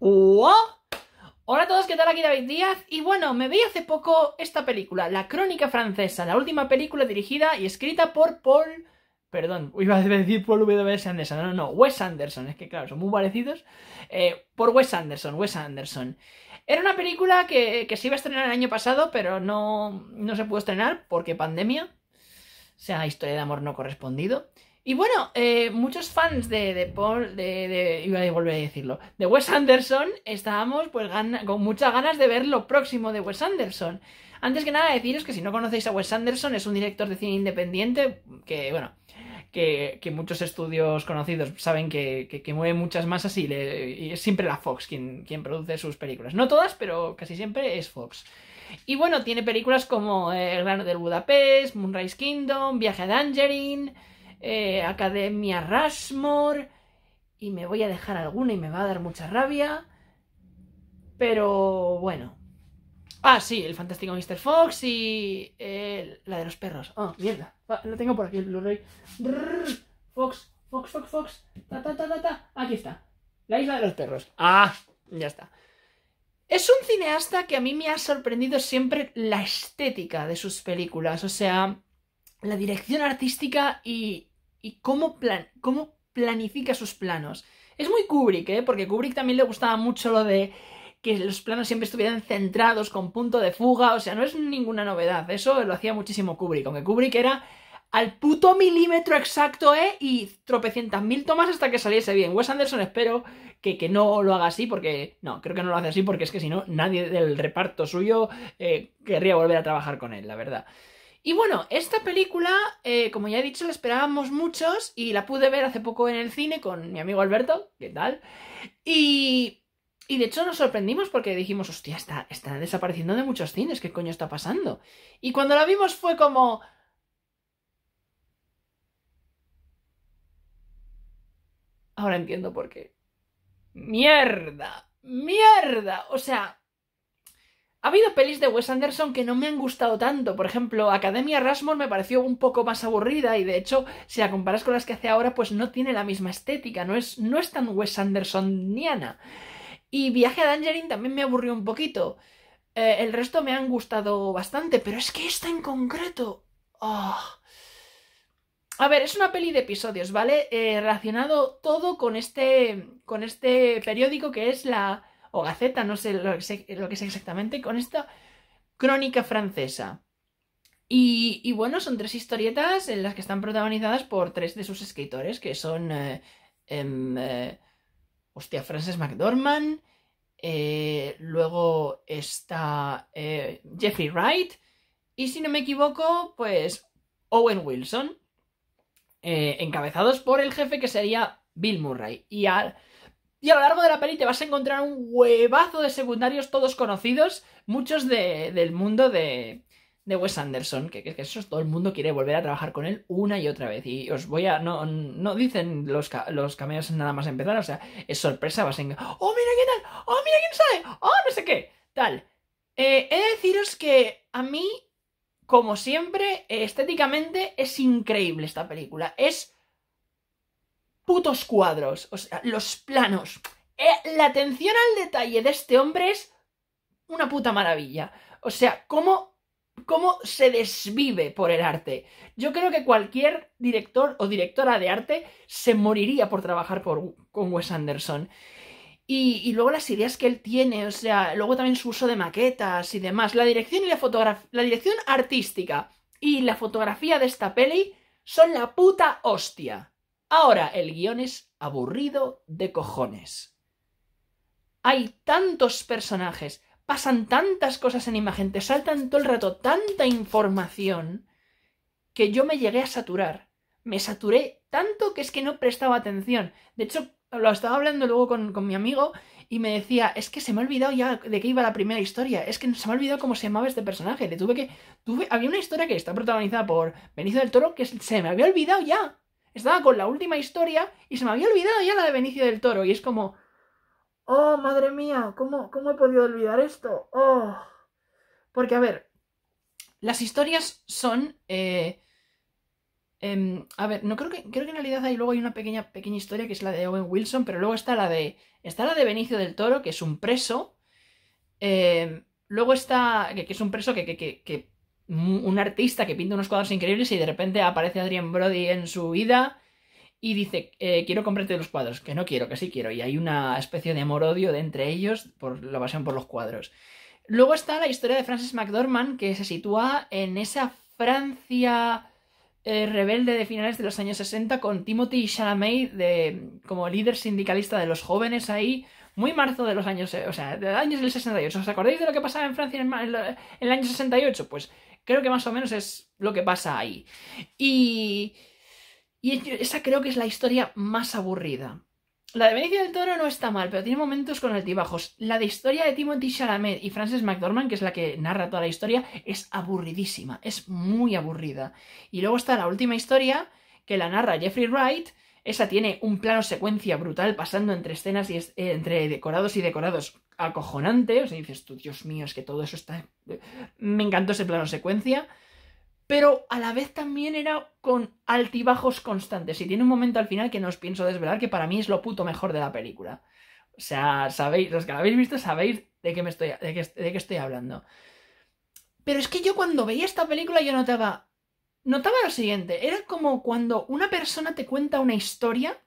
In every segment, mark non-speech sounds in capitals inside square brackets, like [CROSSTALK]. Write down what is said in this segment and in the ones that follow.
¡Wow! Hola a todos, ¿qué tal? Aquí David Díaz. Y bueno, me vi hace poco esta película, La Crónica Francesa, la última película dirigida y escrita por Paul. Perdón, [LAUGHS] iba a decir Paul W.S. Anderson, no, no, Wes Anderson, es que claro, son muy parecidos. Eh, por Wes Anderson, Wes Anderson. Era una película que, que, se iba a estrenar el año pasado, pero no, no se pudo estrenar porque pandemia. O sea, historia de amor no correspondido. Y bueno, eh, muchos fans de, de Paul, de, iba a volver a decirlo, de Wes Anderson, estábamos pues con muchas ganas de ver lo próximo de Wes Anderson. Antes que nada deciros que si no conocéis a Wes Anderson, es un director de cine independiente que, bueno, que, que muchos estudios conocidos saben que, que, mueve muchas masas y, es siempre la Fox quien, quien produce sus películas. No todas, pero casi siempre es Fox. Y bueno, tiene películas como eh, El Grano del Budapest, Moonrise Kingdom, Viaje a Dangerine... Eh, Academia Rasmore. y me voy a dejar alguna y me va a dar mucha rabia, pero bueno. Ah, sí, el fantástico Mr. Fox y eh, la de los perros. Oh, mierda, ah, lo tengo por aquí el Blu-ray. Fox, Fox, Fox, Fox, ta, ta, ta, ta, ta, aquí está. La isla de los perros. Ah, ya está. Es un cineasta que a mí me ha sorprendido siempre la estética de sus películas, o sea, la dirección artística y, y cómo, cómo planifica sus planos. Es muy Kubrick, ¿eh? porque Kubrick también le gustaba mucho lo de que los planos siempre estuvieran centrados con punto de fuga, o sea, no es ninguna novedad, eso lo hacía muchísimo Kubrick, aunque Kubrick era al puto milímetro exacto, ¿eh? Y tropecientas mil tomas hasta que saliese bien. Wes Anderson espero que, no lo haga así, porque no, creo que no lo hace así, porque es que si no, nadie del reparto suyo eh, querría volver a trabajar con él, la verdad. Y bueno, esta película, eh, como ya he dicho, la esperábamos muchos y la pude ver hace poco en el cine con mi amigo Alberto, ¿qué tal? Y, y de hecho nos sorprendimos porque dijimos, hostia, está, está desapareciendo de muchos cines, ¿qué coño está pasando? Y cuando la vimos fue como... Ahora entiendo por qué. Mierda, mierda, o sea... Ha habido pelis de Wes Anderson que no me han gustado tanto. Por ejemplo, Academia Rasmus me pareció un poco más aburrida y de hecho, si la comparas con las que hace ahora, pues no tiene la misma estética, no es, no es tan Wes Andersoniana. Y Viaje a Dangerine también me aburrió un poquito. Eh, el resto me han gustado bastante, pero es que esta en concreto... Ah. A ver, es una peli de episodios, ¿vale? Eh, relacionado todo con este, con este periódico que es la, o Gaceta, no sé lo que, es exactamente, con esta crónica francesa. Y, bueno, son tres historietas en las que están protagonizadas por tres de sus escritores, que son. Eh, em, eh, hostia, Frances McDormand. Eh, luego está Jeffrey Wright. Y si no me equivoco, pues Owen Wilson. encabezados por el jefe que sería Bill Murray. Y al y a lo largo de la peli te vas a encontrar un huevazo de secundarios todos conocidos, muchos del mundo de, de Wes Anderson, que, que, es todo el mundo quiere volver a trabajar con él una y otra vez. Y os voy a. No, no dicen los, los cameos nada más empezar, o sea, es sorpresa, vas en. ¡Oh, mira qué tal! ¡Oh, mira quién sale! ¡Oh, no sé qué! Tal. Eh, he de deciros que a mí, como siempre, estéticamente es increíble esta película. Es putos cuadros, o sea, los planos. Eh, la atención al detalle de este hombre es una puta maravilla. O sea, cómo, cómo se desvive por el arte. Yo creo que cualquier director o directora de arte se moriría por trabajar con Wes Anderson. Y, luego las ideas que él tiene, o sea, luego también su uso de maquetas y demás. La dirección y la la dirección artística y la fotografía de esta peli son la puta hostia. Ahora, el guión es aburrido de cojones. Hay tantos personajes, pasan tantas cosas en imagen, te saltan todo el rato tanta información que yo me llegué a saturar. Me saturé tanto que es que no prestaba atención. De hecho, lo estaba hablando luego con, mi amigo y me decía, es que se me ha olvidado ya de qué iba la primera historia, es que se me ha olvidado cómo se llamaba este personaje, tuve que... Tuve, había una historia que está protagonizada por Benicio del Toro que se me había olvidado ya estaba con la última historia y se me había olvidado ya la de Benicio del Toro. Y es como, oh, madre mía, ¿cómo, cómo he podido olvidar esto? Oh. Porque, a ver, las historias son... Eh, em, a ver, no creo que, creo que en realidad hay luego hay una pequeña, pequeña historia que es la de Owen Wilson, pero luego está la de, está la de Benicio del Toro, que es un preso. Em, luego está, que, es un preso que, que un artista que pinta unos cuadros increíbles y de repente aparece Adrian Brody en su vida y dice, eh, quiero comprarte los cuadros, que no quiero, que sí quiero. Y hay una especie de amor-odio de entre ellos por la pasión por los cuadros. Luego está la historia de Frances McDormand, que se sitúa en esa Francia eh, rebelde de finales de los años 60 con Timothy Chalamet de, como líder sindicalista de los jóvenes ahí, muy marzo de los años, eh, o sea, de años del 68. ¿Os acordáis de lo que pasaba en Francia en, en el año 68? Pues Creo que más o menos es lo que pasa ahí. Y... Y esa creo que es la historia más aburrida. La de Benicio del Toro no está mal, pero tiene momentos con altibajos. La de historia de Timothy Chalamet y Frances McDormand, que es la que narra toda la historia, es aburridísima, es muy aburrida. Y luego está la última historia, que la narra Jeffrey Wright. Esa tiene un plano secuencia brutal pasando entre escenas y eh, entre decorados y decorados acojonante, o sea, dices tú, Dios mío, es que todo eso está... Me encantó ese plano secuencia, pero a la vez también era con altibajos constantes, y tiene un momento al final que no os pienso desvelar, que para mí es lo puto mejor de la película. O sea, sabéis, los que la habéis visto sabéis de qué, me estoy, de qué, de qué estoy hablando. Pero es que yo cuando veía esta película yo notaba... Notaba lo siguiente, era como cuando una persona te cuenta una historia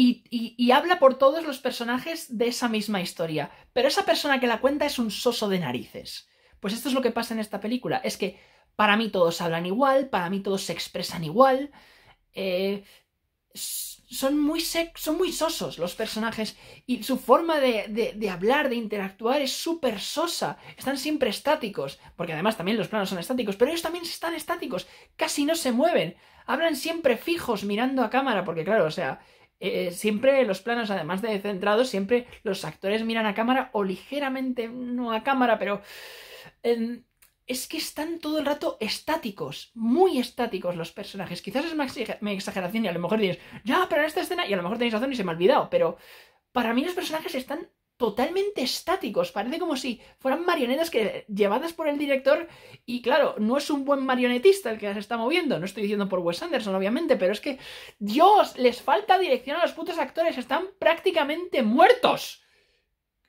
y, habla por todos los personajes de esa misma historia. Pero esa persona que la cuenta es un soso de narices. Pues esto es lo que pasa en esta película. Es que para mí todos hablan igual, para mí todos se expresan igual. Eh, son, muy son muy sosos los personajes. Y su forma de hablar, de interactuar es súper sosa. Están siempre estáticos. Porque además también los planos son estáticos. Pero ellos también están estáticos. Casi no se mueven. Hablan siempre fijos mirando a cámara. Porque claro, o sea eh, eh, siempre los planos, además de centrados, siempre los actores miran a cámara o ligeramente no a cámara, pero em, es que están todo el rato estáticos, muy estáticos los personajes. Quizás es mi exageración y a lo mejor dices, ya, pero en esta escena, y a lo mejor tenéis razón y se me ha olvidado, pero para mí los personajes están totalmente estáticos, parece como si fueran marionetas que, llevadas por el director y claro, no es un buen marionetista el que las está moviendo, no estoy diciendo por Wes Anderson obviamente, pero es que Dios, les falta dirección a los putos actores, están prácticamente muertos.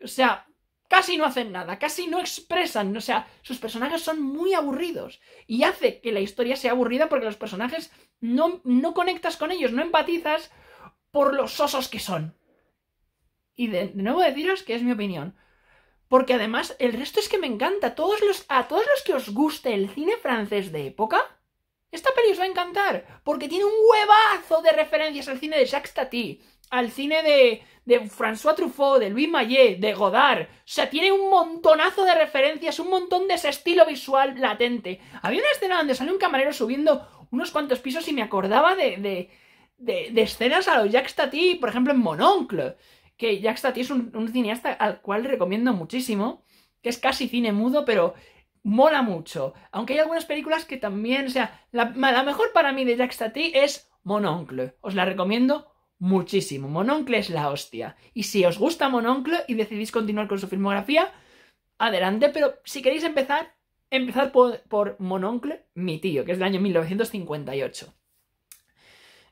O sea, casi no hacen nada, casi no expresan, o sea, sus personajes son muy aburridos y hace que la historia sea aburrida porque los personajes no conectas con ellos, no empatizas por los osos que son. Y de, nuevo deciros que es mi opinión. Porque además el resto es que me encanta. Todos los, a todos los que os guste el cine francés de época, esta peli os va a encantar. Porque tiene un huevazo de referencias al cine de Jacques Tati, al cine de, de François Truffaut, de Louis Maillet, de Godard. O sea, tiene un montonazo de referencias, un montón de ese estilo visual latente. Había una escena donde salió un camarero subiendo unos cuantos pisos y me acordaba de, de, de, de escenas a los Jacques Tati, por ejemplo, en Mononcle que Jack Tati es un, cineasta al cual recomiendo muchísimo, que es casi cine mudo, pero mola mucho. Aunque hay algunas películas que también, o sea, la, mejor para mí de Jack Tati es Mononcle. Os la recomiendo muchísimo. Mononcle es la hostia. Y si os gusta Mononcle y decidís continuar con su filmografía, adelante, pero si queréis empezar, empezad por, por Mononcle, mi tío, que es del año 1958.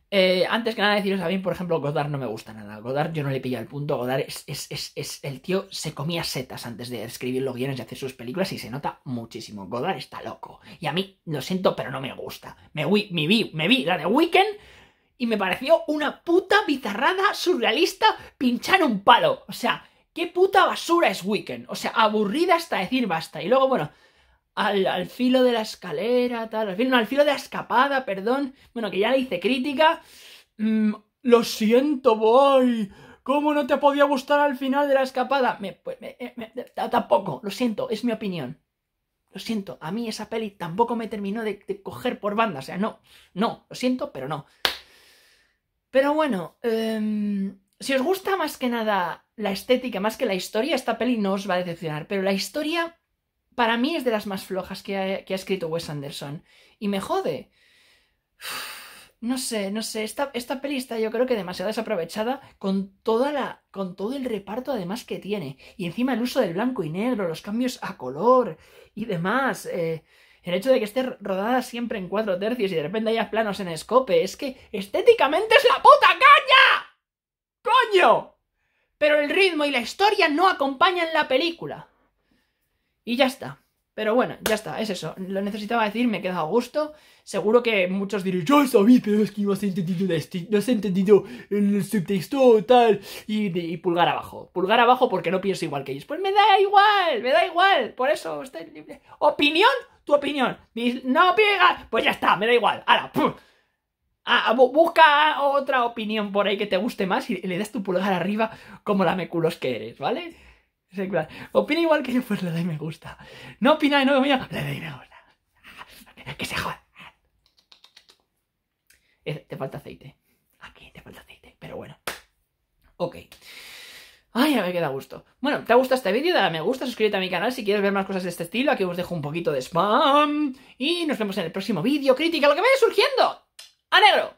Eh, antes que nada deciros a mí, por ejemplo, Godard no me gusta nada. Godard yo no le pilla el punto. Godard es, es, es, el tío se comía setas antes de escribir los guiones y hacer sus películas y se nota muchísimo. Godard está loco. Y a mí, lo siento, pero no me gusta. Me, vi, me vi, me vi la de Weekend y me pareció una puta bizarrada surrealista pinchar un palo. O sea, qué puta basura es Weekend. O sea, aburrida hasta decir basta. Y luego, bueno al, filo de la escalera, tal, al filo, al filo de la escapada, perdón. Bueno, que ya le hice crítica. Mm, lo siento, boy. ¿Cómo no te podía gustar al final de la escapada? Pues, tampoco, lo siento, es mi opinión. Lo siento, a mí esa peli tampoco me terminó de, coger por banda. O sea, no, no, lo siento, pero no. Pero bueno, em, si os gusta más que nada la estética, más que la historia, esta peli no os va a decepcionar. Pero la historia para mí es de las más flojas que ha, escrito Wes Anderson. Y me jode. no sé, no sé. Esta, esta peli está yo creo que demasiado desaprovechada con, toda la, con todo el reparto además que tiene. Y encima el uso del blanco y negro, los cambios a color y demás. Eh, el hecho de que esté rodada siempre en cuatro tercios y de repente haya planos en escope. Es que estéticamente es la puta caña. ¡Coño! Pero el ritmo y la historia no acompañan la película. Y ya está. Pero bueno, ya está, es eso. Lo necesitaba decir, me he quedado a gusto. Seguro que muchos diréis, yo sabía, pero es que no has entendido, no entendido el subtexto tal. Y, pulgar abajo. Pulgar abajo porque no pienso igual que ellos. Pues me da igual, me da igual. Por eso, estoy libre. ¿Opinión? Tu opinión. No pega. Pues ya está, me da igual. Ahora, Ah, busca otra opinión por ahí que te guste más y le das tu pulgar arriba como la meculos que eres, ¿vale? Opina igual que yo, pues le doy me gusta. No opina de nuevo le doy me gusta. Que se joda. Te falta aceite. Aquí te falta aceite, pero bueno. Ok. Ay, a ver qué da gusto. Bueno, ¿te ha gustado este vídeo? Dale a me gusta, suscríbete a mi canal si quieres ver más cosas de este estilo. Aquí os dejo un poquito de spam. Y nos vemos en el próximo vídeo. Crítica, lo que vaya surgiendo. ¡A negro!